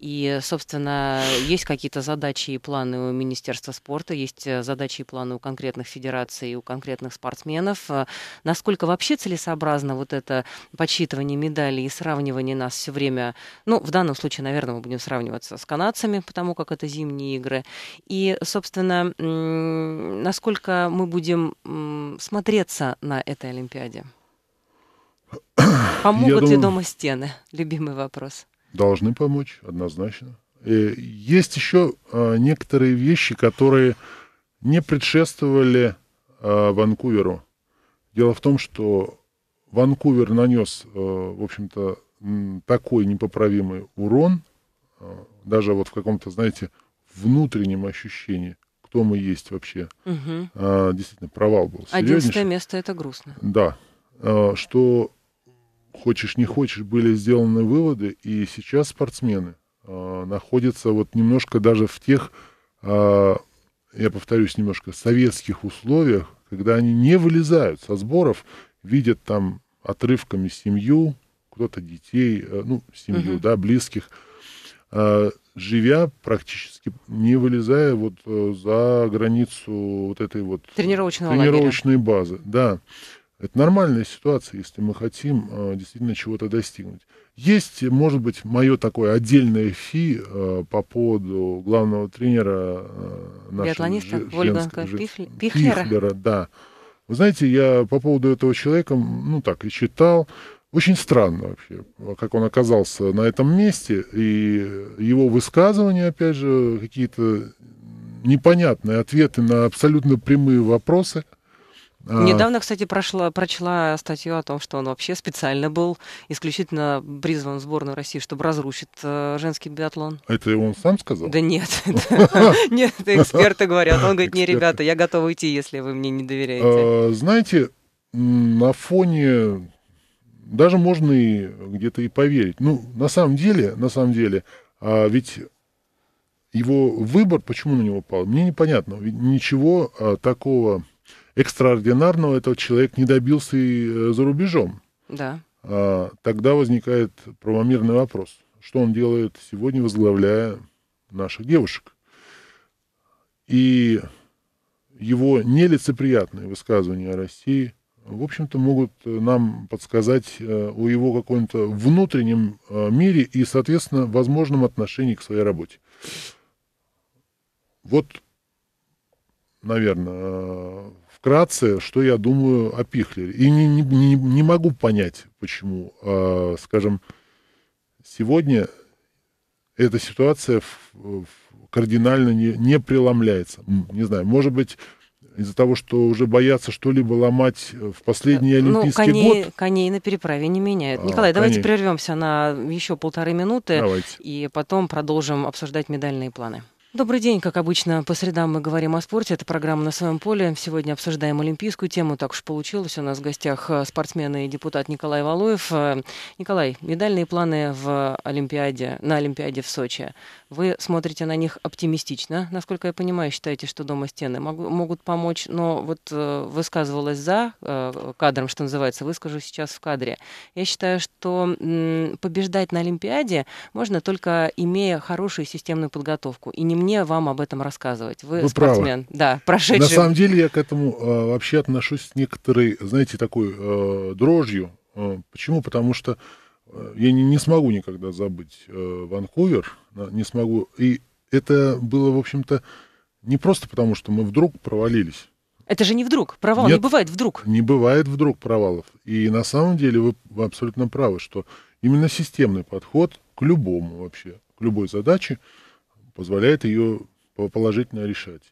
И, собственно, есть какие-то задачи и планы у Министерства спорта, есть э, задачи и планы у конкретных федераций, у конкретных спортсменов. Э, насколько вообще целесообразно вот это подсчитывание медалей и сравнивание нас все время, ну, в данном случае, наверное, мы будем сравниваться с канадцами, потому как это зимние игры. И, собственно, насколько мы будем смотреться на этой Олимпиаде? Помогут Я ли думаю... дома стены? Любимый вопрос. Должны помочь, однозначно. Есть еще а, некоторые вещи, которые не предшествовали а, Ванкуверу. Дело в том, что Ванкувер нанес, а, в общем-то, такой непоправимый урон, даже вот в каком-то, знаете, внутреннем ощущении, кто мы есть вообще. Угу. Действительно, провал был. Одиннадцатое место — это грустно. Да. Что хочешь не хочешь, были сделаны выводы, и сейчас спортсмены э, находятся вот немножко даже в тех, э, я повторюсь немножко, советских условиях, когда они не вылезают со сборов, видят там отрывками семью, кто-то детей, э, ну, семью, угу. да, близких, э, живя практически, не вылезая вот э, за границу вот этой вот тренировочной лагеря. базы. Да. Это нормальная ситуация, если мы хотим э, действительно чего-то достигнуть. Есть, может быть, мое такое отдельное фи э, по поводу главного тренера э, нашего же, Вольфганга же, Пихлера. Пихлера. Да. Вы знаете, я по поводу этого человека, ну так, и читал. Очень странно вообще, как он оказался на этом месте. И его высказывания, опять же, какие-то непонятные ответы на абсолютно прямые вопросы – а. Недавно, кстати, прошла, прочла статью о том, что он вообще специально был исключительно призван в сборную России, чтобы разрушить э, женский биатлон. Это он сам сказал? Да нет. Нет, эксперты говорят. Он говорит, не, ребята, я готов уйти, если вы мне не доверяете. А, знаете, на фоне даже можно и где-то и поверить. Ну, на самом деле, на самом деле, а ведь его выбор, почему на него пал, мне непонятно. Ведь ничего а, такого экстраординарного этого человек не добился и э, за рубежом. Да. А, тогда возникает правомерный вопрос. Что он делает сегодня, возглавляя наших девушек? И его нелицеприятные высказывания о России, в общем-то, могут э, нам подсказать э, о его каком-то внутреннем мире и, соответственно, возможном отношении к своей работе. Вот, наверное, вкратце, что я думаю о Пихлере. И не, не, не могу понять, почему, э, скажем, сегодня эта ситуация в, в кардинально не, не преломляется. Не знаю, может быть, из-за того, что уже боятся что-либо ломать э, в последний э, ну, Олимпийский ну, коней, год. коней на переправе не меняют. А, Николай, коней. давайте прервемся на еще полторы минуты давайте. и потом продолжим обсуждать медальные планы. Добрый день. Как обычно, по средам мы говорим о спорте. Это программа «На своем поле». Сегодня обсуждаем олимпийскую тему. Так уж получилось. У нас в гостях э, спортсмен и депутат Николай Валуев. Э, Николай, медальные планы в Олимпиаде, на Олимпиаде в Сочи. Вы смотрите на них оптимистично, насколько я понимаю. Считаете, что дома стены могут помочь. Но вот э, высказывалась за кадром, что называется. Выскажу сейчас в кадре. Я считаю, что побеждать на Олимпиаде можно только имея хорошую системную подготовку и не мне вам об этом рассказывать. Вы, Вы спортсмен, правы. да, прошедший. На самом деле я к этому э, вообще отношусь с некоторой, знаете, такой э, дрожью. Э, почему? Потому что э, я не, не смогу никогда забыть э, Ванкувер, не смогу. И это было, в общем-то, не просто потому, что мы вдруг провалились. Это же не вдруг. Провал Нет, не бывает вдруг. Не бывает вдруг провалов. И на самом деле вы, вы абсолютно правы, что именно системный подход к любому вообще, к любой задаче – позволяет ее положительно решать.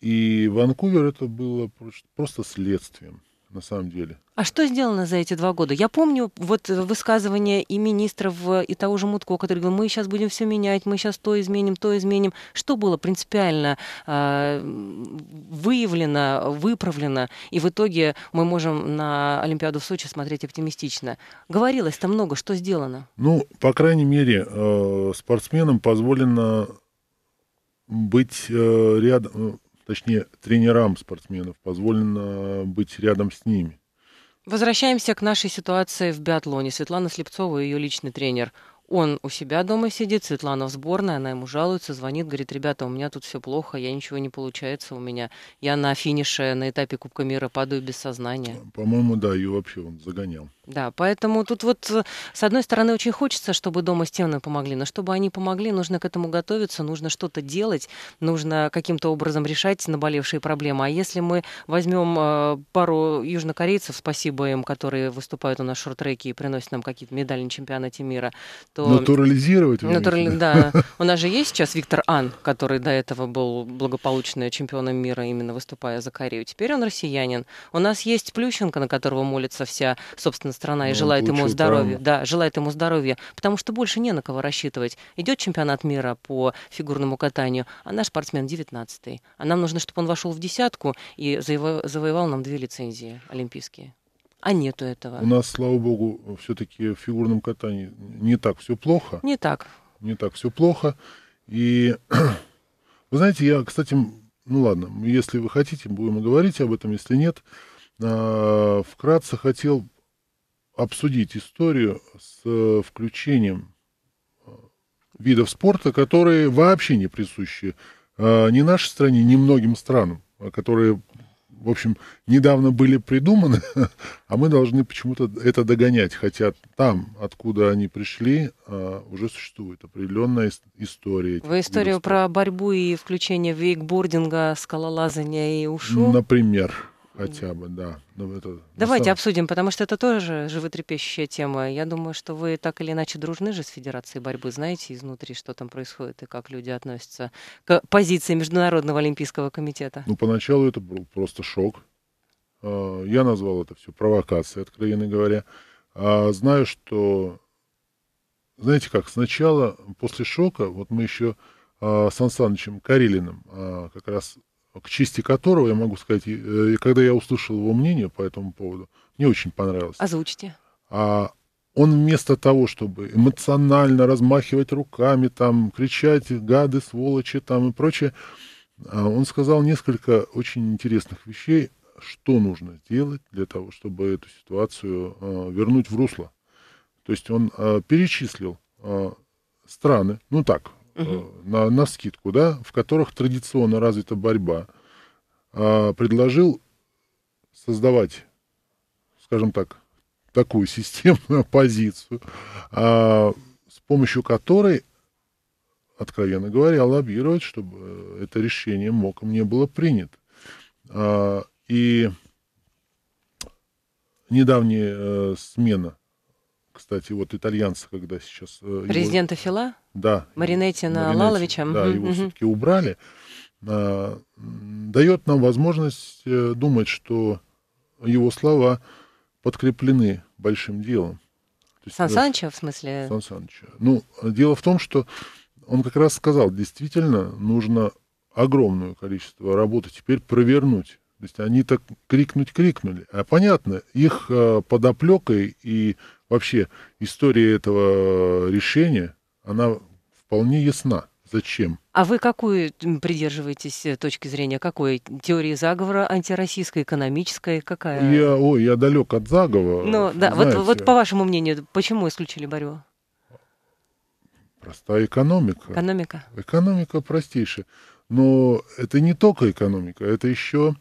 И Ванкувер это было просто следствием на самом деле. А что сделано за эти два года? Я помню вот высказывания и министров, и того же Мутко, который говорил, мы сейчас будем все менять, мы сейчас то изменим, то изменим. Что было принципиально э, выявлено, выправлено, и в итоге мы можем на Олимпиаду в Сочи смотреть оптимистично? Говорилось-то много, что сделано? Ну, по крайней мере, э, спортсменам позволено быть э, рядом, э, точнее, тренерам спортсменов позволено быть рядом с ними. Возвращаемся к нашей ситуации в биатлоне. Светлана Слепцова, ее личный тренер, он у себя дома сидит, Светлана в сборной, она ему жалуется, звонит, говорит, ребята, у меня тут все плохо, я ничего не получается у меня. Я на финише, на этапе Кубка мира падаю без сознания. По-моему, да, ее вообще он загонял. Да, поэтому тут вот, э, с одной стороны, очень хочется, чтобы дома стены помогли, но чтобы они помогли, нужно к этому готовиться, нужно что-то делать, нужно каким-то образом решать наболевшие проблемы. А если мы возьмем э, пару южнокорейцев, спасибо им, которые выступают у нас в шорт-треке и приносят нам какие-то медали на чемпионате мира, то... Натурализировать? Натурали... Да. У нас же есть сейчас Виктор Ан, который до этого был благополучным чемпионом мира, именно выступая за Корею. Теперь он россиянин. У нас есть Плющенко, на которого молится вся, собственно, прекрасная страна и ну, желает ему здоровья. Там. Да, желает ему здоровья, потому что больше не на кого рассчитывать. Идет чемпионат мира по фигурному катанию, а наш спортсмен 19-й. А нам нужно, чтобы он вошел в десятку и заво- завоевал нам две лицензии олимпийские. А нету этого. У нас, слава богу, все-таки в фигурном катании не так все плохо. Не так. Не так все плохо. И вы знаете, я, кстати, ну ладно, если вы хотите, будем говорить об этом, если нет. А, вкратце хотел обсудить историю с э, включением э, видов спорта, которые вообще не присущи э, ни нашей стране, ни многим странам, а которые, в общем, недавно были придуманы, а мы должны почему-то это догонять, хотя там, откуда они пришли, уже существует определенная история. Вы историю про борьбу и включение вейкбординга, скалолазания и ушу? Например хотя бы, да. Но это Давайте основном... обсудим, потому что это тоже животрепещущая тема. Я думаю, что вы так или иначе дружны же с Федерацией борьбы, знаете изнутри, что там происходит и как люди относятся к позиции Международного олимпийского комитета. Ну, поначалу это был просто шок. А, я назвал это все провокацией, откровенно говоря. А знаю, что, знаете как, сначала после шока, вот мы еще а, с Сан Санычем Карелиным а, как раз к чести которого, я могу сказать, и э, когда я услышал его мнение по этому поводу, мне очень понравилось. Озвучите. А, он вместо того, чтобы эмоционально размахивать руками, там, кричать гады, сволочи там и прочее, а, он сказал несколько очень интересных вещей, что нужно сделать для того, чтобы эту ситуацию а, вернуть в русло. То есть он а, перечислил страны, ну так, Э, на, на скидку, да, в которых традиционно развита борьба, а, предложил создавать, скажем так, такую системную оппозицию, а, с помощью которой, откровенно говоря, лоббировать, чтобы э, это решение МОКом не было принято. А, и недавняя э, смена, кстати, вот итальянца, когда сейчас... Президента его... Фила? да, Маринеттина Маринетти, Лаловича. Да, угу, его угу. все-таки убрали. А, дает нам возможность э, думать, что его слова подкреплены большим делом. есть, Сан Санчо в смысле? Сан Санчо. Ну, дело в том, что он как раз сказал, действительно, нужно огромное количество работы теперь провернуть. То есть они так крикнуть-крикнули. А понятно, их э, подоплекой и вообще история этого решения она вполне ясна. Зачем? А вы какую придерживаетесь э, точки зрения? Какой? Теории заговора антироссийской, экономической? Какая? Я, ой, я далек от заговора. Ну да, вот, вот по вашему мнению, почему исключили Борьова? Простая экономика. Экономика? Экономика простейшая. Но это не только экономика, это еще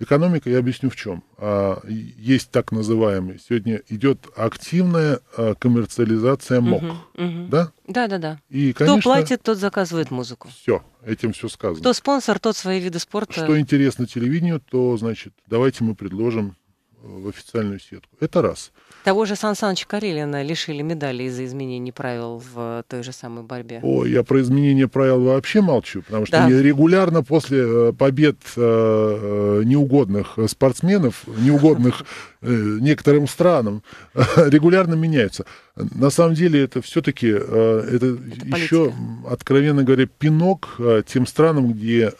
Экономика, я объясню в чем. А, есть так называемый, сегодня идет активная а, коммерциализация МОК. Угу, угу. Да? Да, да, да. И, конечно, Кто платит, тот заказывает музыку. Все, этим все сказано. Кто спонсор, тот свои виды спорта. Что интересно телевидению, то, значит, давайте мы предложим в официальную сетку. Это раз. Того же Сан Саныча Карелина лишили медали из-за изменений правил в той же самой борьбе. О, я про изменения правил вообще молчу, потому что да. регулярно после э, побед э, э, неугодных спортсменов, неугодных некоторым странам, регулярно меняются. На самом деле это все-таки это еще, откровенно говоря, пинок тем странам, где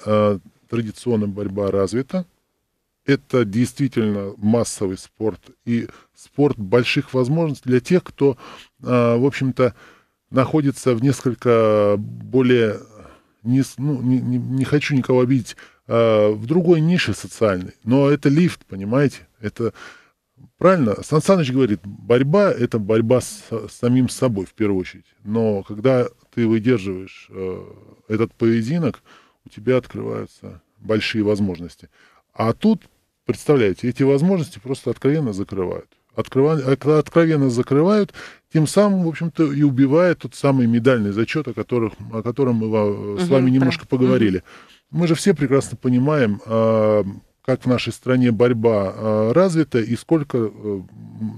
традиционная борьба развита, это действительно массовый спорт и спорт больших возможностей для тех, кто, а, в общем-то, находится в несколько более, не, ну, не, не хочу никого обидеть, а, в другой нише социальной. Но это лифт, понимаете? Это правильно. Сан Саныч говорит, борьба – это борьба с, с самим собой в первую очередь. Но когда ты выдерживаешь э, этот поединок, у тебя открываются большие возможности. А тут Представляете, эти возможности просто откровенно закрывают. Открыва... Откровенно закрывают, тем самым, в общем-то, и убивает тот самый медальный зачет, о, которых, о котором мы с вами немножко да. поговорили. Угу. Мы же все прекрасно понимаем, а, как в нашей стране борьба а, развита и сколько, э,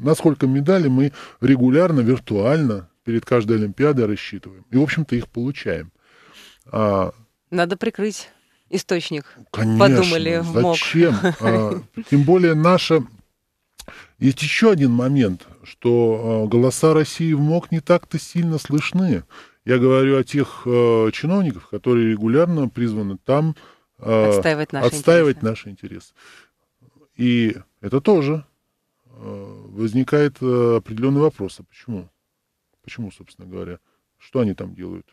насколько медали мы регулярно, виртуально перед каждой Олимпиадой рассчитываем. И, в общем-то, их получаем. А Надо прикрыть источник Конечно, подумали Зачем? А, тем более наша... Есть еще один момент, что а, голоса России в МОК не так-то сильно слышны. Я говорю о тех э, а, чиновников, которые регулярно призваны там э, отстаивать, наши, отстаивать интересы. наши интересы. И это тоже э, возникает э, определенный вопрос. А почему? Почему, собственно говоря? Что они там делают?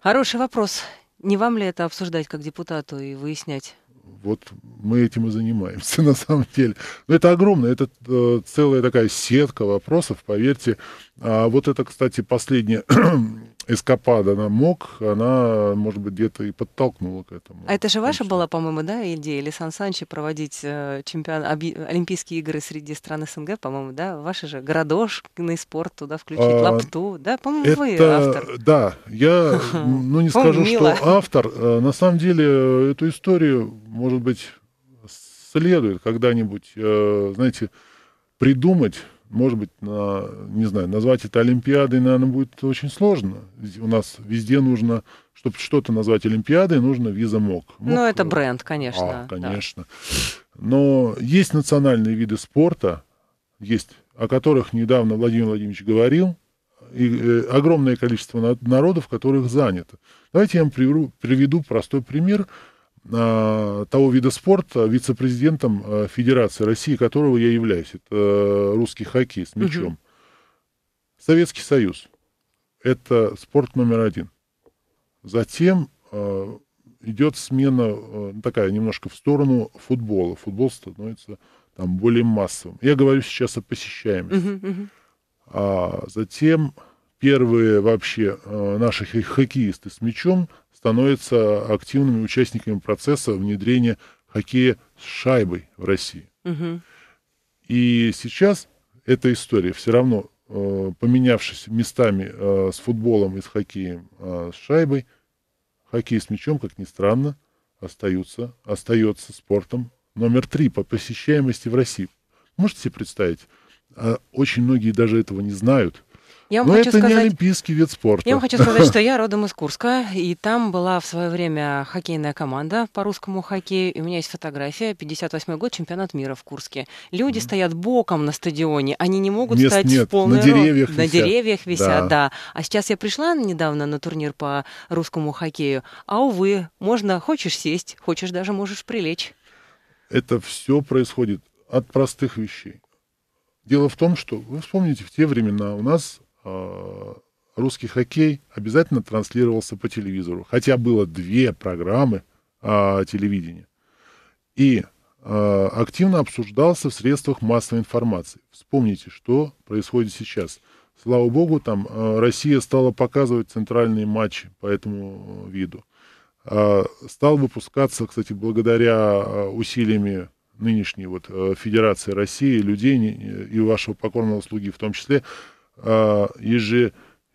Хороший вопрос. Не вам ли это обсуждать как депутату и выяснять? Вот мы этим и занимаемся на самом деле. Но это огромно, это э, целая такая сетка вопросов, поверьте. А вот это, кстати, последнее э, Эскапада, она мог, она, может быть, где-то и подтолкнула к этому. А это же ваша была, по-моему, да, идея Лисан Санчи проводить э, чемпион... Олимпийские игры среди стран СНГ, по-моему, да? ваша же городошный спорт туда включить, а, лапту, да? По-моему, это... вы автор. Да, я, ну, не скажу, что автор. Э, на самом деле, э, эту историю, может быть, следует когда-нибудь, знаете, придумать может быть, на, не знаю, назвать это Олимпиадой, наверное, будет очень сложно. у нас везде нужно, чтобы что-то назвать Олимпиадой, нужно виза МОК. Ну, МОК ну, это э, бренд, конечно. А, конечно. Да. Но есть национальные виды спорта, есть, о которых недавно Владимир Владимирович говорил, и э, огромное количество народов, которых занято. Давайте я вам приведу простой пример, Э, того вида спорта вице-президентом э, Федерации России, которого я являюсь. Это э, русский хоккей с мячом. Угу. Советский Союз. Это спорт номер один. Затем идет смена такая немножко в сторону футбола. Футбол становится там более массовым. Я говорю сейчас о посещаемости. Угу, угу. А затем первые вообще э, наши хоккеисты с мячом становятся активными участниками процесса внедрения хоккея с шайбой в России. Угу. И сейчас эта история все равно, э, поменявшись местами э, с футболом и с хоккеем с шайбой, хоккей с мячом, как ни странно, остаются, остается спортом номер три по посещаемости в России. Можете себе представить? А очень многие даже этого не знают. Я вам Но хочу это сказать... не олимпийский вид спорта. Я вам хочу сказать, что я родом из Курска, и там была в свое время хоккейная команда по русскому хоккею, и у меня есть фотография, 58 год, чемпионат мира в Курске. Люди mm-hmm. стоят боком на стадионе, они не могут Мест стать нет, в полный на деревьях рот. висят. На деревьях висят, да. да. А сейчас я пришла недавно на турнир по русскому хоккею, а, увы, можно, хочешь сесть, хочешь даже можешь прилечь. Это все происходит от простых вещей. Дело в том, что, вы вспомните, в те времена у нас Э, русский хоккей обязательно транслировался по телевизору. Хотя было две программы а, телевидения. И а, активно обсуждался в средствах массовой информации. Вспомните, что происходит сейчас. Слава богу, там а, Россия стала показывать центральные матчи по этому виду. А, стал выпускаться, кстати, благодаря усилиями нынешней вот Федерации России, людей и вашего покорного слуги в том числе, э, а,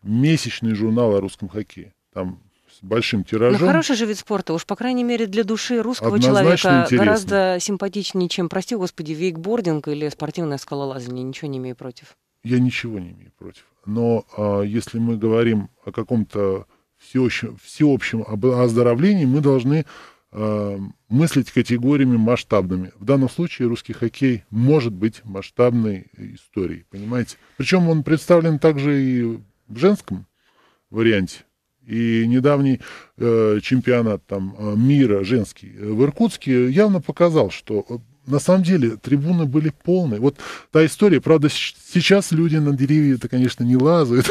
месячный журнал о русском хоккее. Там с большим тиражом. Но ну, хороший же вид спорта, уж, по крайней мере, для души русского Однозначно человека интересно. гораздо симпатичнее, чем, прости господи, вейкбординг или спортивное скалолазание. Ничего не имею против. Я ничего не имею против. Но э, если мы говорим о каком-то всеобщем, всеобщем оздоровлении, мы должны Э, мыслить категориями масштабными. В данном случае русский хоккей может быть масштабной историей, понимаете? Причем он представлен также и в женском варианте. И недавний э, чемпионат там, э, мира женский э, в Иркутске явно показал, что на самом деле трибуны были полные. Вот та история, правда, сейчас люди на деревья-то, конечно, не лазают,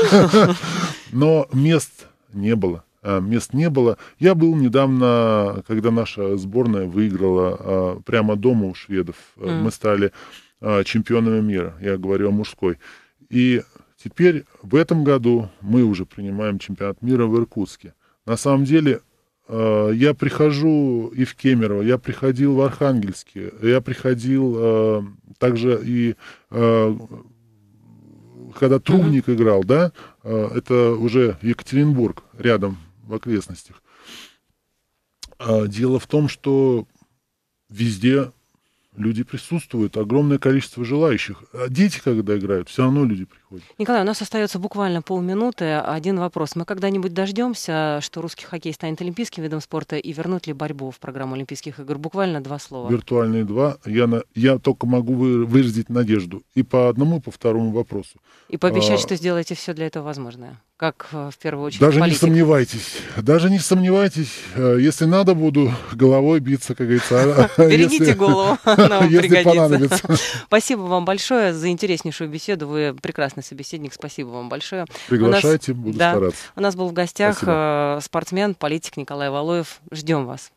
но мест не было. Э, мест не было. Я был недавно, когда наша сборная выиграла э, прямо дома у шведов. Mm. Мы стали чемпионами мира. Я говорю о мужской. И теперь в этом году мы уже принимаем чемпионат мира в Иркутске. На самом деле я прихожу и в Кемерово, я приходил в Архангельске, я приходил также и когда Трубник играл, да, это уже Екатеринбург рядом в окрестностях. А дело в том, что везде люди присутствуют, огромное количество желающих. А дети, когда играют, все равно люди приходят. Николай, у нас остается буквально полминуты. Один вопрос. Мы когда-нибудь дождемся, что русский хоккей станет олимпийским видом спорта и вернут ли борьбу в программу Олимпийских игр? Буквально два слова. Виртуальные два. Я, на, я только могу выразить надежду и по одному, и по второму вопросу. И пообещать, а, что сделаете все для этого возможное как э, в первую очередь Даже политик. не сомневайтесь, даже не сомневайтесь. Э, если надо, буду головой биться, как говорится. Берегите а, а голову, Если вам Спасибо вам большое за интереснейшую беседу. Вы прекрасный собеседник, спасибо вам большое. Приглашайте, буду стараться. У нас был в гостях э, спортсмен, политик Николай Валуев. Ждем вас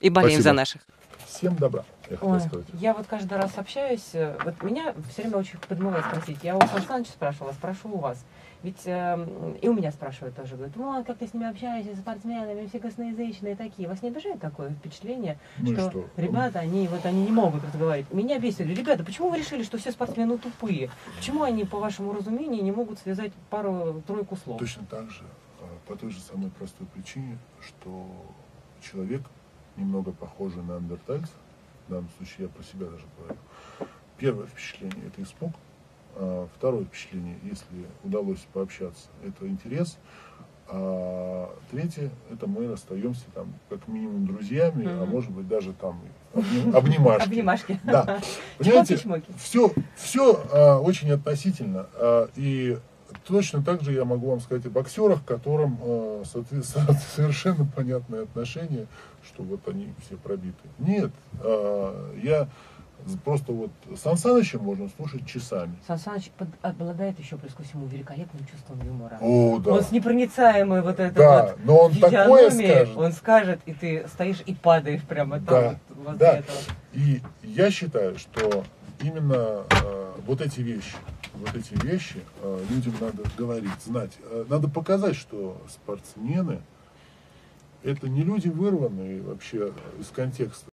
и болеем за наших. Всем добра. Я, Ой, я вот каждый раз общаюсь, вот меня все время очень подмывает спросить. Я у Сан Саныча спрашивала, спрошу у вас. Ведь э, и у меня спрашивают тоже, говорят, ну, как ты с ними общаешься, с спортсменами, все косноязычные такие. Вас не обижает такое впечатление, ну что, что ребята, они вот они не могут разговаривать. Меня бесили Ребята, почему вы решили, что все спортсмены тупые? Почему они, по вашему разумению, не могут связать пару-тройку слов? Точно так же, э, по той же самой простой причине, что человек немного похожий на андертальца, в данном ну, случае я про себя даже говорю. Первое впечатление – это испуг, Э, второе впечатление, если удалось пообщаться, это интерес. А третье, это мы расстаемся там как минимум друзьями, mm-hmm. а может быть даже там обнимашки. Обнимашки. Да. Понимаете, все, все а, очень относительно. А, и точно так же я могу вам сказать о боксерах, которым а, совершенно понятное отношение, что вот они все пробиты. Нет, а, я Просто вот Сан Саныча можно слушать часами. Сан Саныч под, обладает еще, плюс ко всему, великолепным чувством юмора. О, да. Он с непроницаемой вот этой да, вот но он такое скажет. Он скажет, и ты стоишь и падаешь прямо там да, вот возле да. этого. И я считаю, что именно э, вот эти вещи, вот эти вещи э, людям надо говорить, знать. Э, надо показать, что спортсмены это не люди вырванные вообще из контекста.